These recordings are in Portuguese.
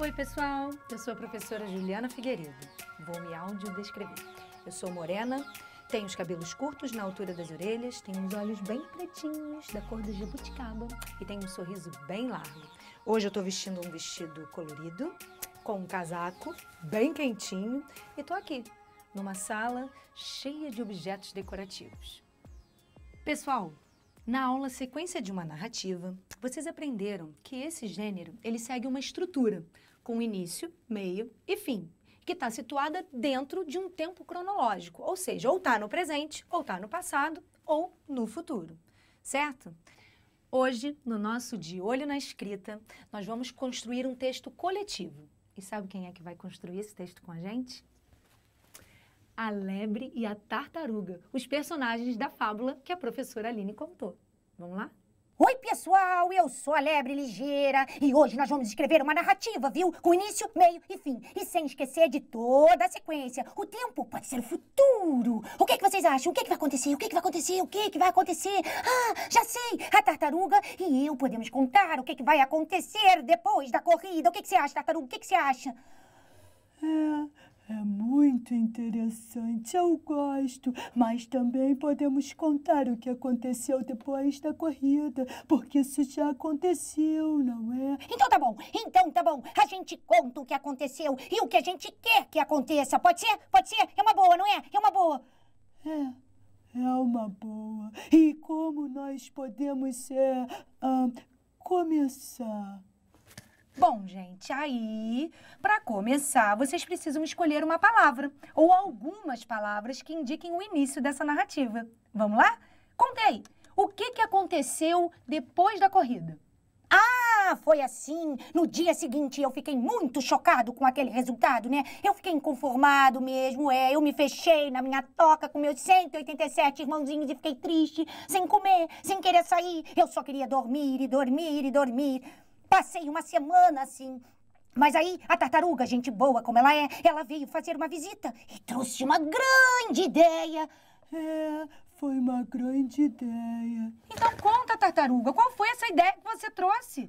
Oi, pessoal. Eu sou a professora Juliana Figueiredo. Vou me audiodescrever. Eu sou morena, tenho os cabelos curtos na altura das orelhas, tenho os olhos bem pretinhos, da cor do jabuticaba, e tenho um sorriso bem largo. Hoje eu estou vestindo um vestido colorido, com um casaco bem quentinho, e estou aqui, numa sala cheia de objetos decorativos. Pessoal, na aula Sequência de uma Narrativa, vocês aprenderam que esse gênero ele segue uma estrutura, com início, meio e fim, que está situada dentro de um tempo cronológico, ou seja, ou está no presente, ou está no passado, ou no futuro, certo? Hoje, no nosso De Olho na Escrita, nós vamos construir um texto coletivo. E sabe quem é que vai construir esse texto com a gente? A lebre e a tartaruga, os personagens da fábula que a professora Aline contou. Vamos lá? Oi, pessoal, eu sou a Lebre Ligeira e hoje nós vamos escrever uma narrativa, viu? Com início, meio e fim. E sem esquecer de toda a sequência. O tempo pode ser o futuro. O que, é que vocês acham? O que, é que vai acontecer? O que, é que vai acontecer? O que, é que vai acontecer? Ah, já sei! A tartaruga e eu podemos contar o que, é que vai acontecer depois da corrida. O que, é que você acha, tartaruga? O que, é que você acha? É... É muito interessante, eu gosto, mas também podemos contar o que aconteceu depois da corrida, porque isso já aconteceu, não é? Então tá bom, então tá bom. A gente conta o que aconteceu e o que a gente quer que aconteça. Pode ser? Pode ser? É uma boa, não é? É uma boa. É. É uma boa. E como nós podemos é, ah, começar? Bom, gente, aí, para começar, vocês precisam escolher uma palavra ou algumas palavras que indiquem o início dessa narrativa. Vamos lá? Contei. O que, que aconteceu depois da corrida? Ah, foi assim. No dia seguinte eu fiquei muito chocado com aquele resultado, né? Eu fiquei inconformado mesmo, é. Eu me fechei na minha toca com meus 187 irmãozinhos e fiquei triste, sem comer, sem querer sair. Eu só queria dormir e dormir e dormir. Passei uma semana assim. Mas aí, a tartaruga, gente boa como ela é, ela veio fazer uma visita e trouxe uma grande ideia. É, foi uma grande ideia. Então conta, tartaruga, qual foi essa ideia que você trouxe?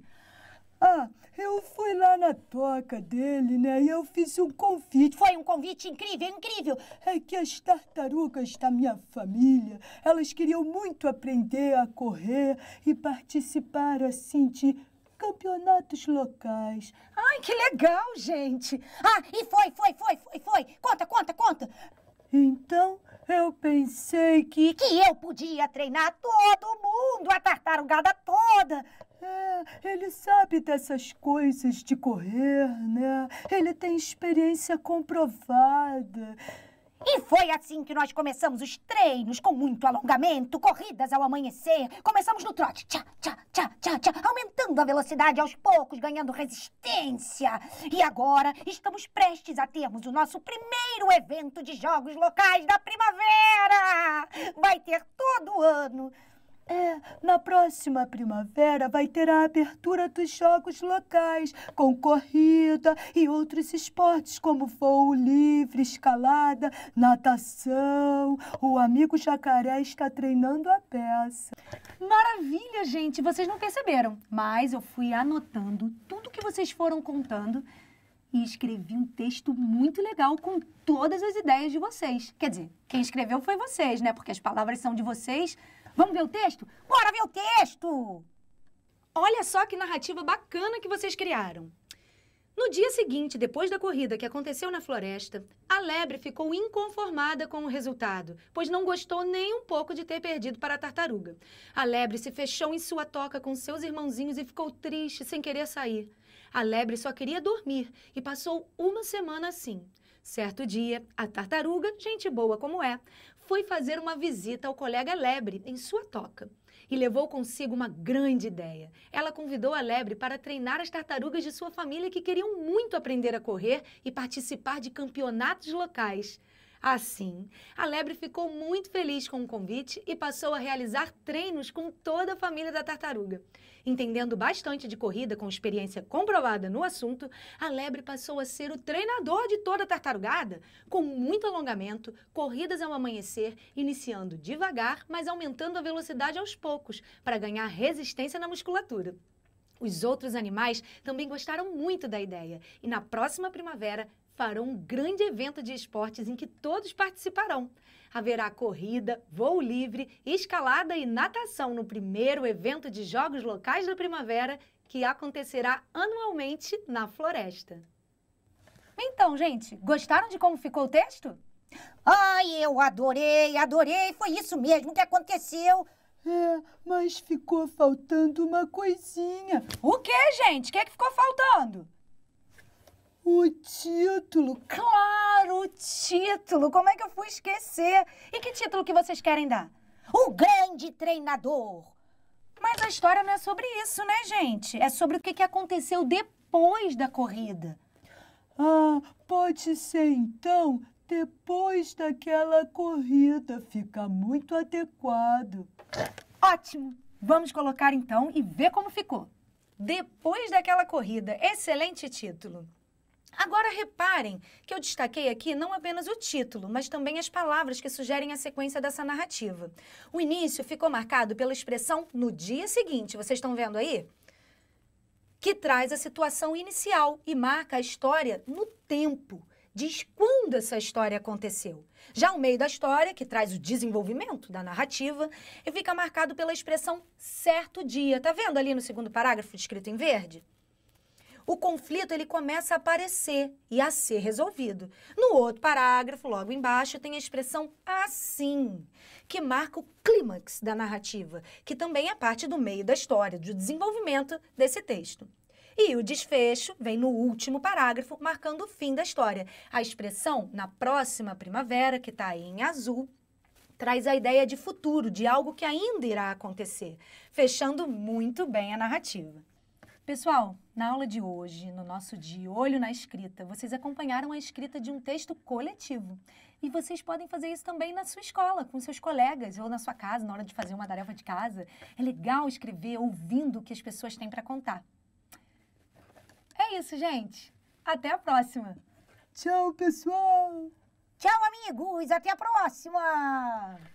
Ah, eu fui lá na toca dele, né? E eu fiz um convite. Foi um convite incrível, incrível. É que as tartarugas da minha família, elas queriam muito aprender a correr e participar, assim, de campeonatos locais. Ai, que legal, gente! Ah, e foi, foi, foi, foi, foi! Conta, conta, conta! Então eu pensei que. Que eu podia treinar todo mundo, a tartarugada toda! É, ele sabe dessas coisas de correr, né? Ele tem experiência comprovada. E foi assim que nós começamos os treinos, com muito alongamento, corridas ao amanhecer. Começamos no trote, tchá, tchá, tchá, tchá, tchá, aumentando a velocidade aos poucos, ganhando resistência. E agora estamos prestes a termos o nosso primeiro evento de jogos locais da primavera. Vai ter todo ano. É, na próxima primavera vai ter a abertura dos jogos locais, com corrida e outros esportes como voo livre, escalada, natação. O amigo jacaré está treinando a peça. Maravilha, gente! Vocês não perceberam, mas eu fui anotando tudo que vocês foram contando e escrevi um texto muito legal com todas as ideias de vocês. Quer dizer, quem escreveu foi vocês, né? Porque as palavras são de vocês Vamos ver o texto? Bora ver o texto! Olha só que narrativa bacana que vocês criaram. No dia seguinte, depois da corrida que aconteceu na floresta, a lebre ficou inconformada com o resultado, pois não gostou nem um pouco de ter perdido para a tartaruga. A lebre se fechou em sua toca com seus irmãozinhos e ficou triste sem querer sair. A lebre só queria dormir e passou uma semana assim. Certo dia, a tartaruga, gente boa como é, foi fazer uma visita ao colega Lebre em sua toca e levou consigo uma grande ideia. Ela convidou a Lebre para treinar as tartarugas de sua família que queriam muito aprender a correr e participar de campeonatos locais. Assim, a lebre ficou muito feliz com o convite e passou a realizar treinos com toda a família da tartaruga. Entendendo bastante de corrida com experiência comprovada no assunto, a lebre passou a ser o treinador de toda a tartarugada, com muito alongamento, corridas ao amanhecer, iniciando devagar, mas aumentando a velocidade aos poucos, para ganhar resistência na musculatura. Os outros animais também gostaram muito da ideia e na próxima primavera farão um grande evento de esportes em que todos participarão. Haverá corrida, voo livre, escalada e natação no primeiro evento de Jogos Locais da Primavera, que acontecerá anualmente na floresta. Então, gente, gostaram de como ficou o texto? Ai, eu adorei, adorei! Foi isso mesmo que aconteceu! É, mas ficou faltando uma coisinha. O que, gente? O que, é que ficou faltando? O título, claro, o título. Como é que eu fui esquecer? E que título que vocês querem dar? O grande treinador. Mas a história não é sobre isso, né, gente? É sobre o que aconteceu depois da corrida. Ah, pode ser então depois daquela corrida. Fica muito adequado. Ótimo! Vamos colocar então e ver como ficou. Depois daquela corrida. Excelente título. Agora reparem que eu destaquei aqui não apenas o título, mas também as palavras que sugerem a sequência dessa narrativa. O início ficou marcado pela expressão no dia seguinte, vocês estão vendo aí? Que traz a situação inicial e marca a história no tempo. Diz quando essa história aconteceu. Já o meio da história, que traz o desenvolvimento da narrativa, e fica marcado pela expressão certo dia. Tá vendo ali no segundo parágrafo, escrito em verde? o conflito ele começa a aparecer e a ser resolvido. No outro parágrafo, logo embaixo, tem a expressão assim, que marca o clímax da narrativa, que também é parte do meio da história, do desenvolvimento desse texto. E o desfecho vem no último parágrafo, marcando o fim da história. A expressão na próxima primavera, que está aí em azul, traz a ideia de futuro, de algo que ainda irá acontecer, fechando muito bem a narrativa. Pessoal, na aula de hoje, no nosso De Olho na Escrita, vocês acompanharam a escrita de um texto coletivo. E vocês podem fazer isso também na sua escola, com seus colegas, ou na sua casa, na hora de fazer uma tarefa de casa. É legal escrever ouvindo o que as pessoas têm para contar. É isso, gente. Até a próxima. Tchau, pessoal. Tchau, amigos. Até a próxima.